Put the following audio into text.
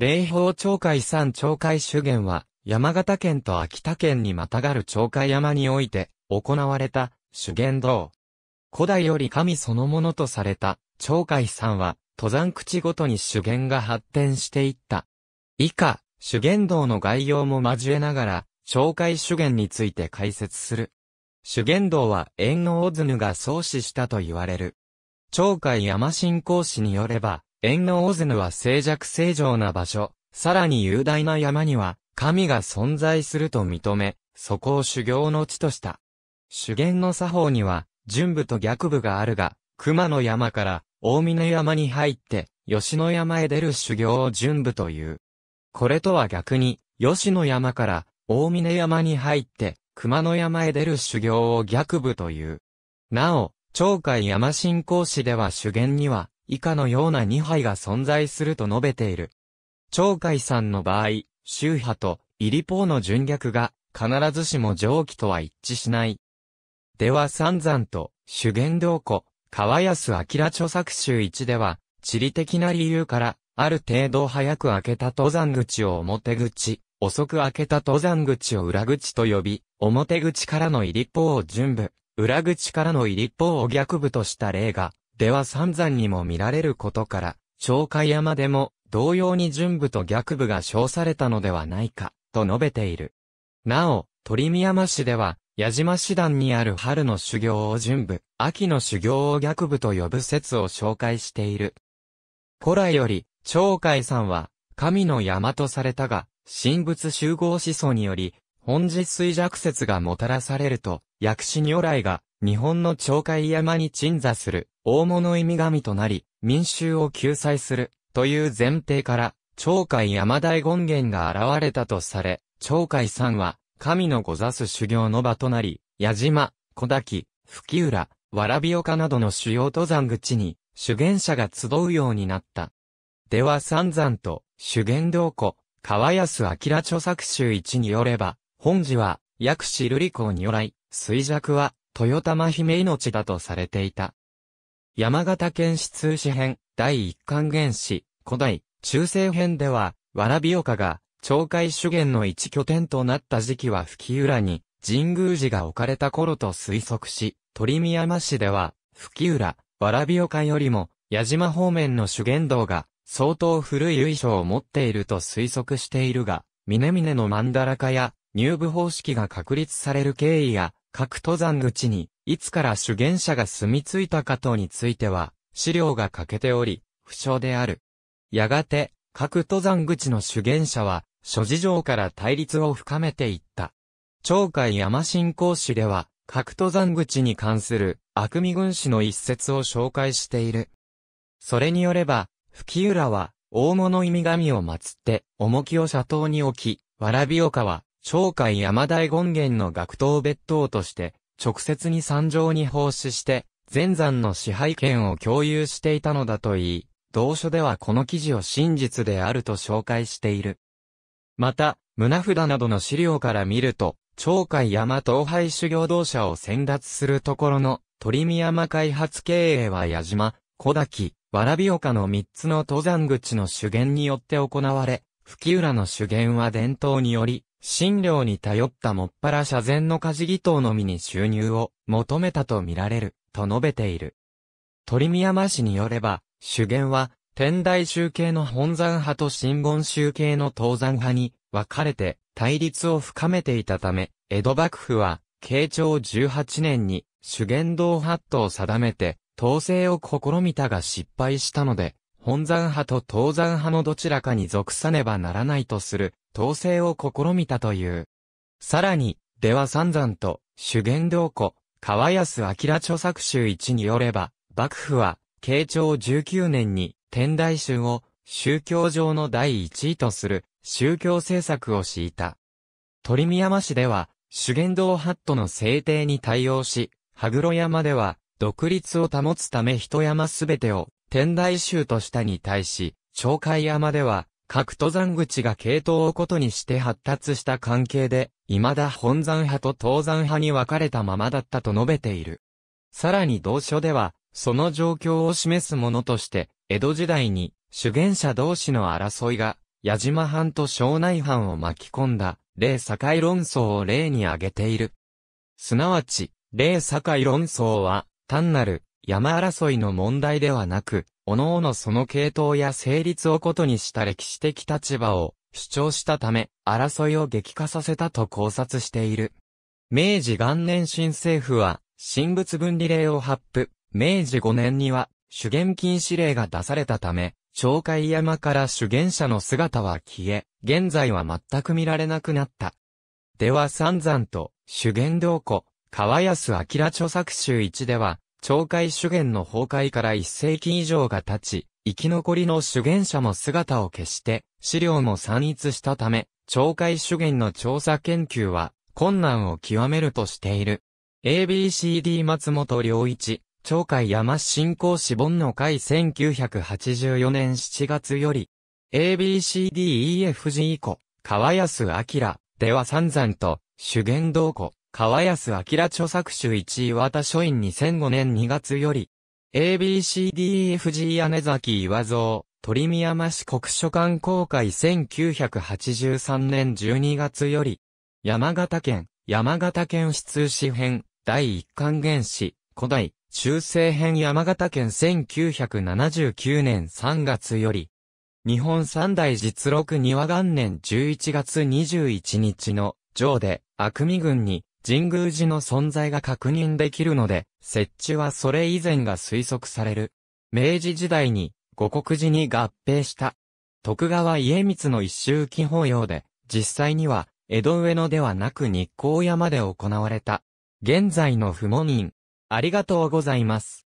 霊峰鳥海山鳥海修験は、山形県と秋田県にまたがる鳥海山において、行われた、修験道。古代より神そのものとされた、鳥海山は、登山口ごとに修験が発展していった。以下、修験道の概要も交えながら、鳥海修験について解説する。修験道は、縁のオズヌが創始したと言われる。鳥海山信仰師によれば、縁の大ヌは静寂正常な場所、さらに雄大な山には、神が存在すると認め、そこを修行の地とした。修験の作法には、順部と逆部があるが、熊野山から大峰山に入って、吉野山へ出る修行を順部という。これとは逆に、吉野山から大峰山に入って、熊野山へ出る修行を逆部という。なお、鳥海山信仰史では修験には、以下のような2派が存在すると述べている。鳥海さんの場合、宗派と入りポの順逆が必ずしも上記とは一致しない。では三山と主験道庫、川安明著作集1では、地理的な理由から、ある程度早く開けた登山口を表口、遅く開けた登山口を裏口と呼び、表口からの入り方を順部、裏口からの入り方を逆部とした例がでは散々にも見られることから、鳥海山でも同様に準部と逆部が称されたのではないか、と述べている。なお、鳥見山市では、矢島師団にある春の修行を準部、秋の修行を逆部と呼ぶ説を紹介している。古来より、鳥海山は、神の山とされたが、神仏集合思想により、本日衰弱説がもたらされると、薬師如来が、日本の鳥海山に鎮座する、大物意味神となり、民衆を救済する、という前提から、長海山大権現が現れたとされ、長海んは、神のござす修行の場となり、矢島、小滝、吹浦、わらび岡などの主要登山口に、修験者が集うようになった。では三山と、修験道庫、川安明著作集一によれば、本寺は、薬師瑠璃光如来、衰弱は、豊玉姫命だとされていた。山形県史通史編、第一巻原始、古代、中世編では、わらび岡が、懲海主源の一拠点となった時期は吹浦に、神宮寺が置かれた頃と推測し、鳥見山市では、吹浦、わらび岡よりも、矢島方面の主源道が、相当古い由緒を持っていると推測しているが、峰々の曼荼羅化や、入部方式が確立される経緯や、各登山口に、いつから修験者が住み着いたか等については、資料が欠けており、不詳である。やがて、各登山口の修験者は、諸事情から対立を深めていった。鳥海山信仰史では、各登山口に関する悪味軍師の一節を紹介している。それによれば、吹浦は、大物意味神を祀って、重きを斜塔に置き、わらび岡は、鳥海山大権現の学頭別当として、直接に山上に奉仕して、前山の支配権を共有していたのだといい、同書ではこの記事を真実であると紹介している。また、胸札などの資料から見ると、長海山東廃修行同社を先達するところの、鳥見山開発経営は矢島、小滝、蕨岡の三つの登山口の主源によって行われ、吹浦の主源は伝統により、信療に頼ったもっぱら社前の家事義党のみに収入を求めたとみられる、と述べている。鳥見山氏によれば、主言は、天台宗系の本山派と新言宗系の東山派に分かれて対立を深めていたため、江戸幕府は、慶長18年に主言道派とを定めて、統制を試みたが失敗したので、本山派と東山派のどちらかに属さねばならないとする、統制を試みたという。さらに、では三山と、修験道湖、川安明著作集一によれば、幕府は、慶長19年に、天台宗を、宗教上の第一位とする、宗教政策を敷いた。鳥見山市では、修験道ハットの制定に対応し、羽黒山では、独立を保つため一山すべてを天台宗としたに対し、鳥海山では、各登山口が系統をことにして発達した関係で、未だ本山派と登山派に分かれたままだったと述べている。さらに同書では、その状況を示すものとして、江戸時代に、主言者同士の争いが、矢島藩と庄内藩を巻き込んだ、霊境論争を例に挙げている。すなわち、霊境論争は、単なる、山争いの問題ではなく、各々その系統や成立をことにした歴史的立場を主張したため、争いを激化させたと考察している。明治元年新政府は、神仏分離令を発布。明治5年には、主言禁止令が出されたため、鳥海山から主言者の姿は消え、現在は全く見られなくなった。では散々と、主言同庫、川安明著作集1では、懲戒主言の崩壊から一世紀以上が経ち、生き残りの主言者も姿を消して、資料も散逸したため、懲戒主言の調査研究は困難を極めるとしている。ABCD 松本良一、鳥海山信仰死本の会1984年7月より、ABCDEFG 以降、川安明、では散々と、主言同行。川安明著作集1岩田書院2005年2月より、ABCDEFG 姉崎岩蔵、鳥宮山市国書館公開1983年12月より、山形県、山形県市通史編、第一巻原始、古代、中世編山形県1979年3月より、日本三大実録庭元年11月21日の、上で、悪味軍に、神宮寺の存在が確認できるので、設置はそれ以前が推測される。明治時代に、五国寺に合併した。徳川家光の一周忌法要で、実際には、江戸上野ではなく日光山で行われた。現在の不問人。ありがとうございます。